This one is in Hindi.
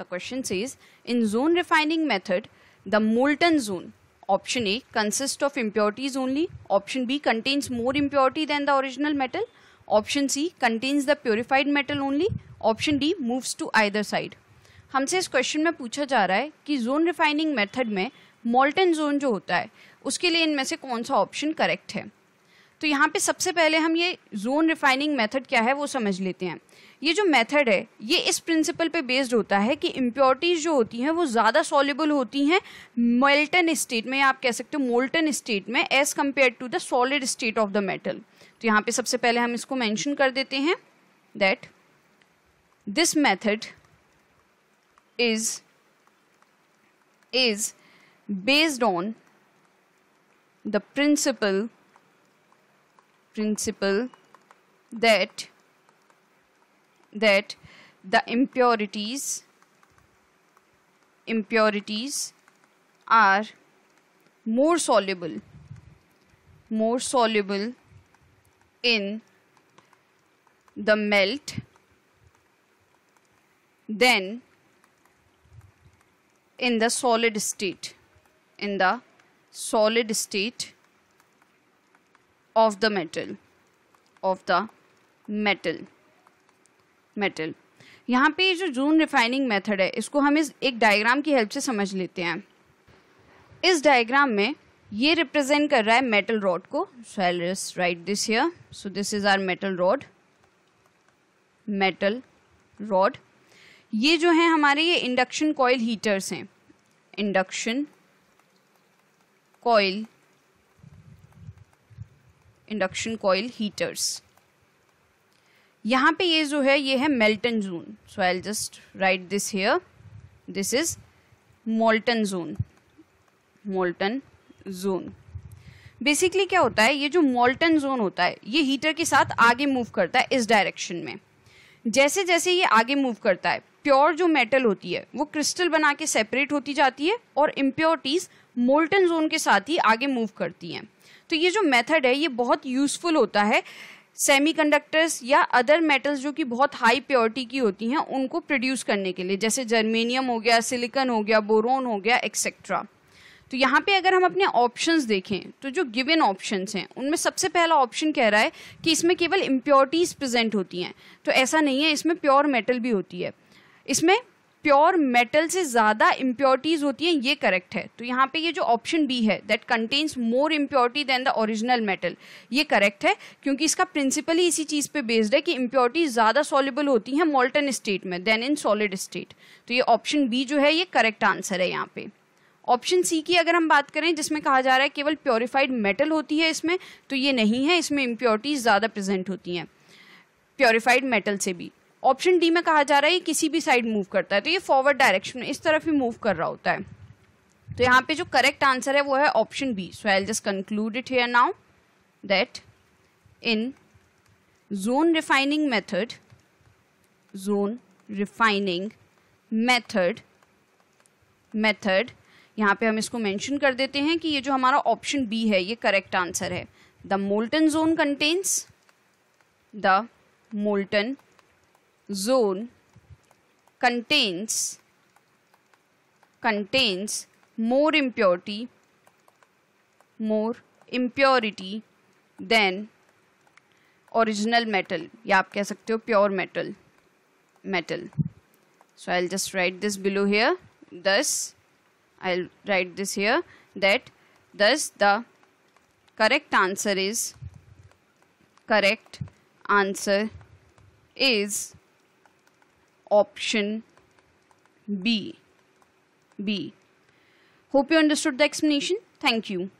The question says, in zone refining method, the molten zone, option A, consists of impurities only, option B contains more impurity than the original metal, option C contains the purified metal only, option D moves to either side. हमसे इस क्वेश्चन में पूछा जा रहा है कि जोन रिफाइनिंग मेथड में मोल्टन जोन जो होता है उसके लिए इनमें से कौन सा ऑप्शन करेक्ट है तो यहाँ पे सबसे पहले हम ये जोन रिफाइनिंग मेथड क्या है वो समझ लेते हैं ये जो मेथड है ये इस प्रिंसिपल पे बेस्ड होता है कि इम्प्योरिटीज़ जो होती हैं वो ज़्यादा सॉल्यूबल होती हैं मेल्टन स्टेट में आप कह सकते हो मोल्टन स्टेट में as compared to the solid state of the metal तो यहाँ पे सबसे पहले हम इसको मैंशन कर देते हैं that this method is is based on the principle principle that that the impurities impurities are more soluble more soluble in the melt than in the solid state in the solid state of the metal of the metal metal यहाँ पे जो जून रिफाइनिंग मेथड है इसको हम इस एक डायग्राम की हेल्प से समझ लेते हैं इस डायग्राम में ये रिप्रेजेंट कर रहा है मेटल रॉड को so I just write this here so this is our metal rod metal rod ये जो है हमारे ये इंडक्शन कॉयल हीटर्स हैं induction coil induction coil heaters यहाँ पे ये जो है ये है molten zone so I just write this here this is molten zone molten zone basically क्या होता है ये जो मोल्टन जोन होता है ये हीटर के साथ आगे मूव करता है इस डायरेक्शन में जैसे जैसे ये आगे मूव करता है प्योर जो मेटल होती है वो क्रिस्टल बना के सेपरेट होती जाती है और इम्प्योरिटीज मोल्टन जोन के साथ ही आगे मूव करती हैं तो ये जो मेथड है ये बहुत यूज़फुल होता है सेमीकंडक्टर्स या अदर मेटल्स जो कि बहुत हाई प्योरिटी की होती हैं उनको प्रोड्यूस करने के लिए जैसे जर्मेनियम हो गया सिलिकन हो गया बोरोन हो गया एक्सेट्रा तो यहाँ पे अगर हम अपने ऑप्शंस देखें तो जो गिवन ऑप्शंस हैं उनमें सबसे पहला ऑप्शन कह रहा है कि इसमें केवल इम्प्योरिटीज़ प्रेजेंट होती हैं तो ऐसा नहीं है इसमें प्योर मेटल भी होती है इसमें प्योर मेटल से ज़्यादा इम्प्योरिटीज़ होती हैं ये करेक्ट है तो यहाँ पे ये जो ऑप्शन बी है that contains more impurity than the original metal ये करेक्ट है क्योंकि इसका प्रिंसिपल ही इसी चीज़ पे बेस्ड है कि इम्प्योरिटी ज़्यादा सॉलेबल होती हैं मोल्टन स्टेट में देन इन सॉलिड स्टेट तो ये ऑप्शन बी जो है ये करेक्ट आंसर है यहाँ पे ऑप्शन सी की अगर हम बात करें जिसमें कहा जा रहा है केवल प्योरिफाइड मेटल होती है इसमें तो ये नहीं है इसमें इम्प्योरिटीज़ ज़्यादा प्रेजेंट होती हैं प्योरिफाइड मेटल से भी ऑप्शन डी में कहा जा रहा है ये किसी भी साइड मूव करता है तो ये फॉरवर्ड डायरेक्शन में इस तरफ ही मूव कर रहा होता है तो यहाँ पे जो करेक्ट आंसर है वो है option B so I just conclude it here now that in zone refining method zone refining method method यहाँ पे हम इसको मेंशन कर देते हैं कि ये जो हमारा ऑप्शन बी है ये करेक्ट आंसर है the molten zone contains the molten zone contains contains more impurity more impurity than original metal या आप कह सकते हो pure metal metal so I'll just write this below here thus I'll write this here that thus the correct answer is correct answer is option B. B. Hope you understood the explanation. Thank you.